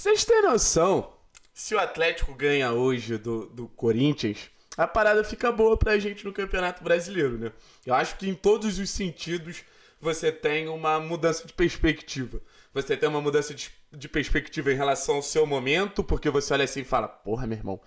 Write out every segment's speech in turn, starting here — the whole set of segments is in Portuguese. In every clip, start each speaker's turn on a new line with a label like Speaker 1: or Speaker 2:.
Speaker 1: Vocês têm noção? Se o Atlético ganha hoje do, do Corinthians, a parada fica boa pra gente no Campeonato Brasileiro, né? Eu acho que em todos os sentidos você tem uma mudança de perspectiva. Você tem uma mudança de, de perspectiva em relação ao seu momento, porque você olha assim e fala: porra, meu irmão,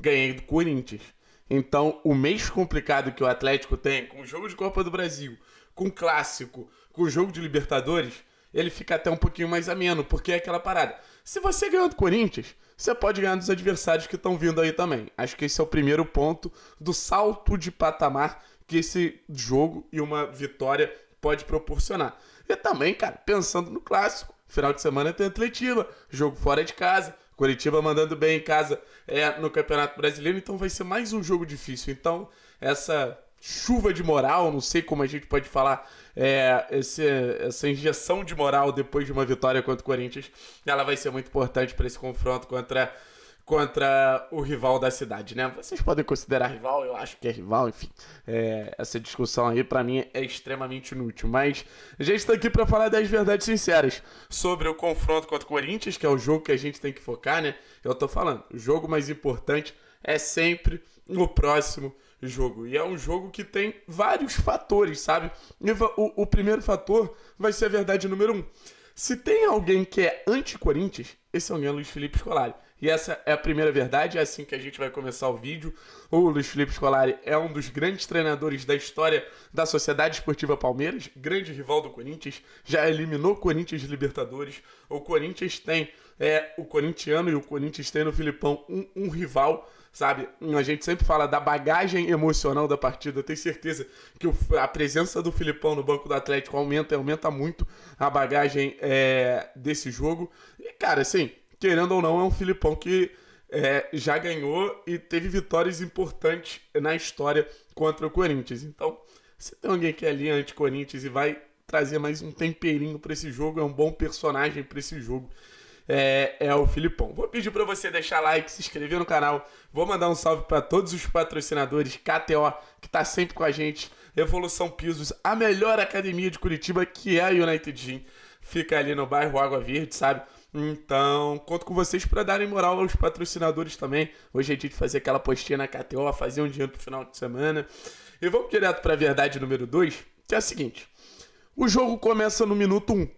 Speaker 1: ganhei do Corinthians. Então, o mês complicado que o Atlético tem com o jogo de Copa do Brasil, com o Clássico, com o jogo de Libertadores ele fica até um pouquinho mais ameno, porque é aquela parada. Se você ganha do Corinthians, você pode ganhar dos adversários que estão vindo aí também. Acho que esse é o primeiro ponto do salto de patamar que esse jogo e uma vitória pode proporcionar. E também, cara, pensando no clássico, final de semana tem atletiva, jogo fora de casa, Curitiba mandando bem em casa é, no Campeonato Brasileiro, então vai ser mais um jogo difícil. Então, essa chuva de moral, não sei como a gente pode falar, é, esse, essa injeção de moral depois de uma vitória contra o Corinthians, ela vai ser muito importante para esse confronto contra contra o rival da cidade, né? Vocês podem considerar rival, eu acho que é rival, enfim. É, essa discussão aí, para mim, é extremamente inútil. Mas a gente tá aqui para falar das verdades sinceras sobre o confronto contra o Corinthians, que é o jogo que a gente tem que focar, né? Eu tô falando, o jogo mais importante é sempre o próximo jogo. E é um jogo que tem vários fatores, sabe? O, o primeiro fator vai ser a verdade número um. Se tem alguém que é anti-Corinthians, esse alguém é o Luiz Felipe Scolari. E essa é a primeira verdade, é assim que a gente vai começar o vídeo. O Luiz Felipe Scolari é um dos grandes treinadores da história da Sociedade Esportiva Palmeiras, grande rival do Corinthians, já eliminou o Corinthians de Libertadores. O Corinthians tem é, o corintiano e o Corinthians tem no Filipão um, um rival sabe? A gente sempre fala da bagagem emocional da partida. Eu tenho certeza que a presença do Filipão no banco do Atlético aumenta, aumenta muito a bagagem é, desse jogo. E, cara, assim, querendo ou não, é um Filipão que é, já ganhou e teve vitórias importantes na história contra o Corinthians. Então, se tem alguém que é ali anti-Corinthians e vai trazer mais um temperinho para esse jogo, é um bom personagem para esse jogo. É, é, o Filipão. Vou pedir para você deixar like, se inscrever no canal. Vou mandar um salve para todos os patrocinadores, KTO, que está sempre com a gente, Evolução Pisos, a melhor academia de Curitiba, que é a United Gym. Fica ali no bairro Água Verde, sabe? Então, conto com vocês para darem moral aos patrocinadores também. Hoje é dia de fazer aquela postinha na KTO, fazer um dinheiro pro final de semana. E vamos direto para a verdade número 2, que é a seguinte: o jogo começa no minuto 1 um,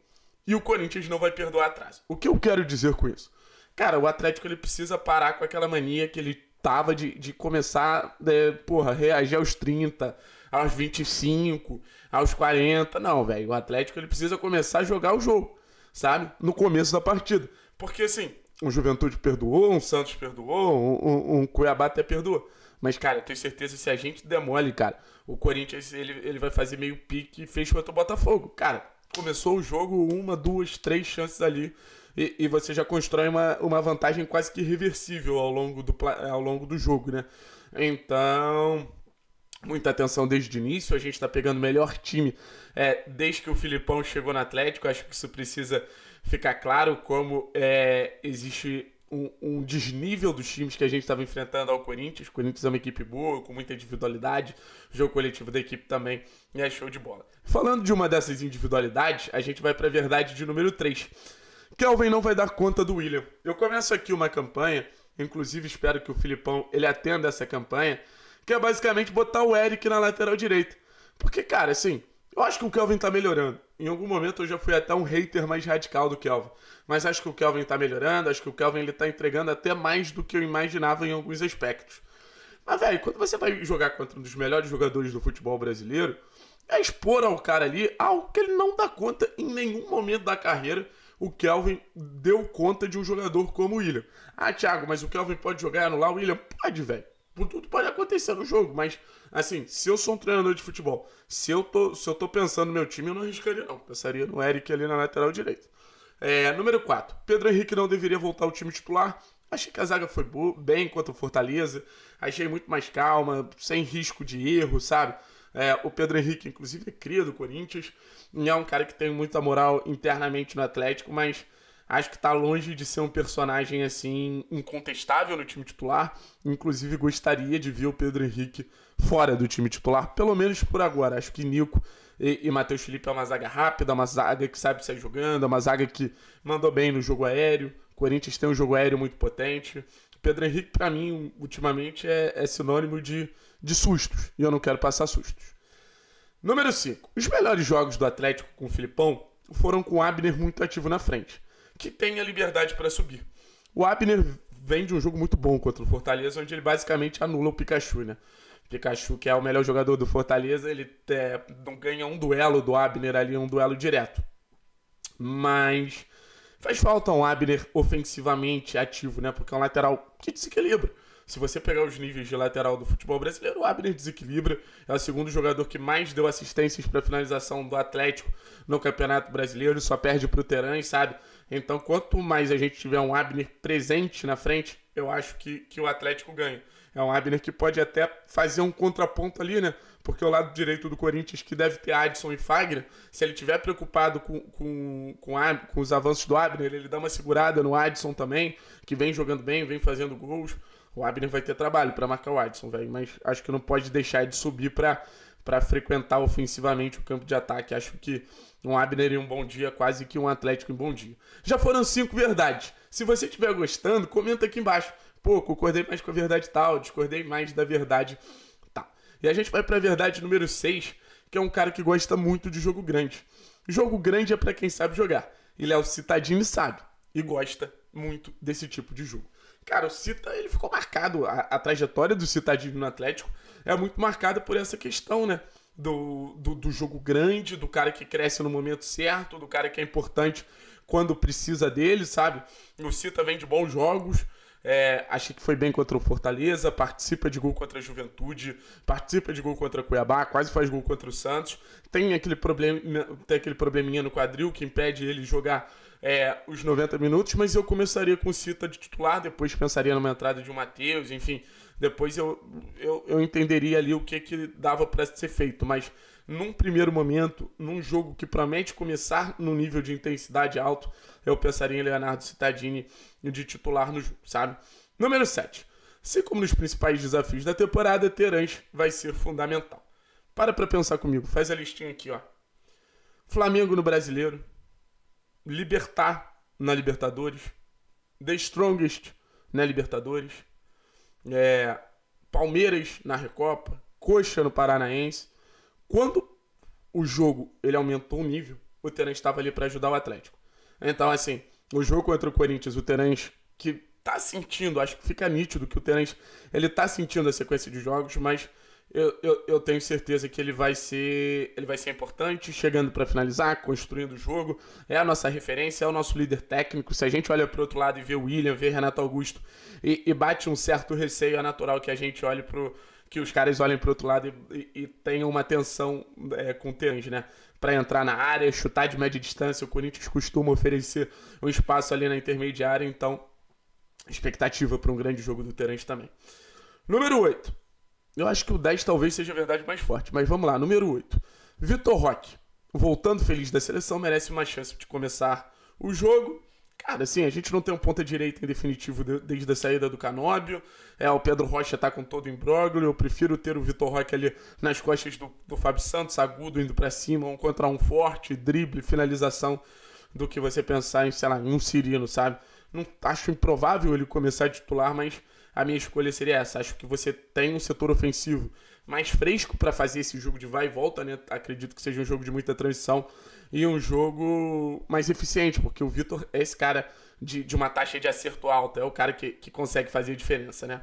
Speaker 1: e o Corinthians não vai perdoar atraso. O que eu quero dizer com isso? Cara, o Atlético ele precisa parar com aquela mania que ele tava de, de começar, é, porra, reagir aos 30, aos 25, aos 40. Não, velho. O Atlético ele precisa começar a jogar o jogo sabe? No começo da partida. Porque assim, um Juventude perdoou, um Santos perdoou, um, um, um Cuiabá até perdoou. Mas, cara, eu tenho certeza que se a gente mole, cara, o Corinthians ele, ele vai fazer meio pique e fez contra o Botafogo. Cara, começou o jogo, uma, duas, três chances ali. E, e, você já constrói uma, uma vantagem quase que reversível ao longo, do, ao longo do jogo, né? Então, muita atenção desde o início. A gente está pegando o melhor time é, desde que o Filipão chegou no Atlético. Acho que isso precisa ficar claro como é, existe um, um, desnível dos times que a gente estava enfrentando ao Corinthians. O Corinthians é uma equipe boa, com muita individualidade. O jogo coletivo da equipe também é show de bola. Falando de uma dessas individualidades, a gente vai para a verdade de número 3. Kelvin não vai dar conta do William. Eu começo aqui uma campanha, inclusive espero que o Filipão ele atenda essa campanha, que é basicamente botar o Eric na lateral direita. Porque, cara, assim, eu acho que o Kelvin tá melhorando. Em algum momento eu já fui até um hater mais radical do Kelvin. Mas acho que o Kelvin tá melhorando, acho que o Kelvin ele tá entregando até mais do que eu imaginava em alguns aspectos. Mas, velho, quando você vai jogar contra um dos melhores jogadores do futebol brasileiro, é expor ao cara ali algo que ele não dá conta em nenhum momento da carreira. O Kelvin deu conta de um jogador como o William. Ah, Thiago, mas o Kelvin pode jogar e anular o William? Pode, velho tudo pode acontecer no jogo, mas assim, se eu sou um treinador de futebol, se eu tô, se eu tô pensando no meu time, eu não arriscaria não, pensaria no Eric ali na lateral direita. É, número 4, Pedro Henrique não deveria voltar ao time titular. Achei que a zaga foi boa, bem contra o Fortaleza, achei muito mais calma, sem risco de erro, sabe? É, o Pedro Henrique, inclusive, é cria do Corinthians, e é um cara que tem muita moral internamente no Atlético, mas acho que está longe de ser um personagem assim incontestável no time titular. Inclusive gostaria de ver o Pedro Henrique fora do time titular, pelo menos por agora. Acho que Nico e, e Matheus Felipe é uma zaga rápida, uma zaga que sabe sair jogando, é uma zaga que mandou bem no jogo aéreo. O Corinthians tem um jogo aéreo muito potente. Pedro Henrique, para mim, ultimamente é, é sinônimo de, de sustos. E eu não quero passar sustos. Número 5. Os melhores jogos do Atlético com o Filipão foram com o Abner muito ativo na frente que tenha liberdade para subir. O Abner vem de um jogo muito bom contra o Fortaleza, onde ele basicamente anula o Pikachu, né? O Pikachu, que é o melhor jogador do Fortaleza, ele é, não ganha um duelo do Abner ali, um duelo direto. Mas faz falta um Abner ofensivamente ativo, né? Porque é um lateral que desequilibra. Se você pegar os níveis de lateral do futebol brasileiro, o Abner desequilibra. É o segundo jogador que mais deu assistências para finalização do Atlético no Campeonato Brasileiro. Só perde para o Teran, sabe? Então, quanto mais a gente tiver um Abner presente na frente, eu acho que, que o Atlético ganha. É um Abner que pode até fazer um contraponto ali, né? Porque o lado direito do Corinthians, que deve ter Adson e Fagner, se ele tiver preocupado com, com, com, com os avanços do Abner, ele dá uma segurada no Adson também, que vem jogando bem, vem fazendo gols. O Abner vai ter trabalho para marcar o Watson, velho, mas acho que não pode deixar de subir para para frequentar ofensivamente o campo de ataque. Acho que um Abner em um bom dia, quase que um Atlético em bom dia. Já foram cinco verdades. Se você estiver gostando, comenta aqui embaixo. Pô, concordei mais com a verdade tal, discordei mais da verdade tal. E a gente vai para a verdade número 6, que é um cara que gosta muito de jogo grande. Jogo grande é para quem sabe jogar. E Léo Citadini sabe e gosta muito desse tipo de jogo. Cara, o Cita, ele ficou marcado, a, a trajetória do Citadinho no Atlético é muito marcada por essa questão, né? Do, do, do, jogo grande, do cara que cresce no momento certo, do cara que é importante quando precisa dele, sabe? O Cita vem de bons jogos, é, achei que foi bem contra o Fortaleza, participa de gol contra a Juventude, participa de gol contra o Cuiabá, quase faz gol contra o Santos. Tem aquele, problem, tem aquele probleminha no quadril que impede ele jogar é, os 90 minutos, mas eu começaria com o Cita de titular, depois pensaria numa entrada de um Matheus, enfim. Depois eu, eu, eu entenderia ali o que, que dava para ser feito, mas num primeiro momento, num jogo que promete começar no nível de intensidade alto, eu pensaria em Leonardo Cittadini de titular, no, jogo, sabe? Número 7. Se como nos principais desafios da temporada, Terãs vai ser fundamental. Para para pensar comigo, faz a listinha aqui, ó. Flamengo no Brasileiro, Libertar na Libertadores. The Strongest na Libertadores. É, Palmeiras na Recopa. Coxa no Paranaense. Quando o jogo ele aumentou o nível, o Terence estava ali para ajudar o Atlético. Então, assim, o jogo contra o Corinthians, o Terence que tá sentindo, acho que fica nítido que o Terence ele tá sentindo a sequência de jogos, mas eu, eu, eu, tenho certeza que ele vai ser ele vai ser importante, chegando para finalizar, construindo o jogo. É a nossa referência, é o nosso líder técnico. Se a gente olha para outro lado e vê o William, vê Renato Augusto e, e, bate um certo receio, é natural que a gente olhe para que os caras olhem para outro lado e, e, e, tenham uma tensão é, com o Terence, né? Para entrar na área, chutar de média distância. O Corinthians costuma oferecer um espaço ali na intermediária, então expectativa para um grande jogo do Terence também. Número 8. Eu acho que o 10 talvez seja a verdade mais forte, mas vamos lá. Número 8. Vitor Roque, voltando feliz da seleção, merece uma chance de começar o jogo. Cara, assim, a gente não tem um ponta direita em definitivo desde a saída do Canóbio. É, o Pedro Rocha tá com todo imbróglio. Eu prefiro ter o Vitor Roque ali nas costas do, do Fábio Santos, agudo, indo para cima, um contra um forte, drible, finalização, do que você pensar em, sei lá, um Cirino, sabe? Não acho improvável ele começar a titular, mas a minha escolha seria essa. Acho que você tem um setor ofensivo mais fresco para fazer esse jogo de vai e volta, né? Acredito que seja um jogo de muita transição e um jogo mais eficiente, porque o Vitor é esse cara de, de uma taxa de acerto alta, é o cara que, que consegue fazer a diferença, né?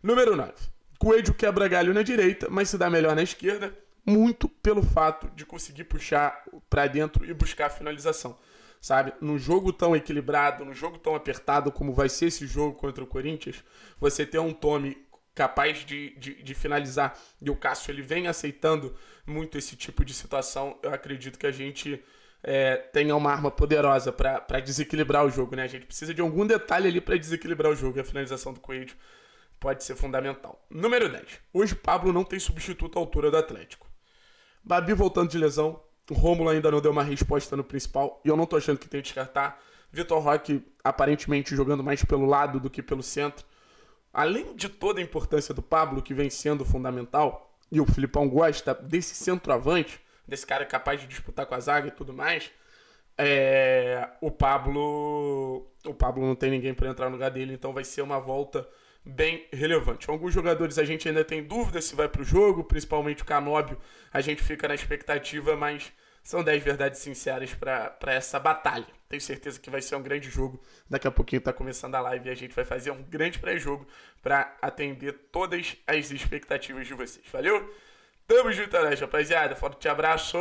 Speaker 1: Número 9. Coelho quebra galho na direita, mas se dá melhor na esquerda, muito pelo fato de conseguir puxar para dentro e buscar a finalização sabe? Num jogo tão equilibrado, num jogo tão apertado como vai ser esse jogo contra o Corinthians, você ter um Tome capaz de, de, de, finalizar e o Cássio ele vem aceitando muito esse tipo de situação, eu acredito que a gente é, tenha uma arma poderosa para desequilibrar o jogo, né? A gente precisa de algum detalhe ali para desequilibrar o jogo e a finalização do Coelho pode ser fundamental. Número 10. Hoje Pablo não tem substituto à altura do Atlético. Babi voltando de lesão, o Rômulo ainda não deu uma resposta no principal e eu não tô achando que tem que descartar. Vitor Roque aparentemente jogando mais pelo lado do que pelo centro. Além de toda a importância do Pablo, que vem sendo fundamental, e o Filipão gosta desse centroavante, desse cara capaz de disputar com a zaga e tudo mais, é... o Pablo. O Pablo não tem ninguém para entrar no lugar dele, então vai ser uma volta bem relevante. Alguns jogadores a gente ainda tem dúvida se vai para o jogo, principalmente o Canóbio, a gente fica na expectativa, mas são 10 verdades sinceras para essa batalha. Tenho certeza que vai ser um grande jogo. Daqui a pouquinho está começando a live e a gente vai fazer um grande pré-jogo para atender todas as expectativas de vocês. Valeu? Tamo junto, né, rapaziada. Forte abraço.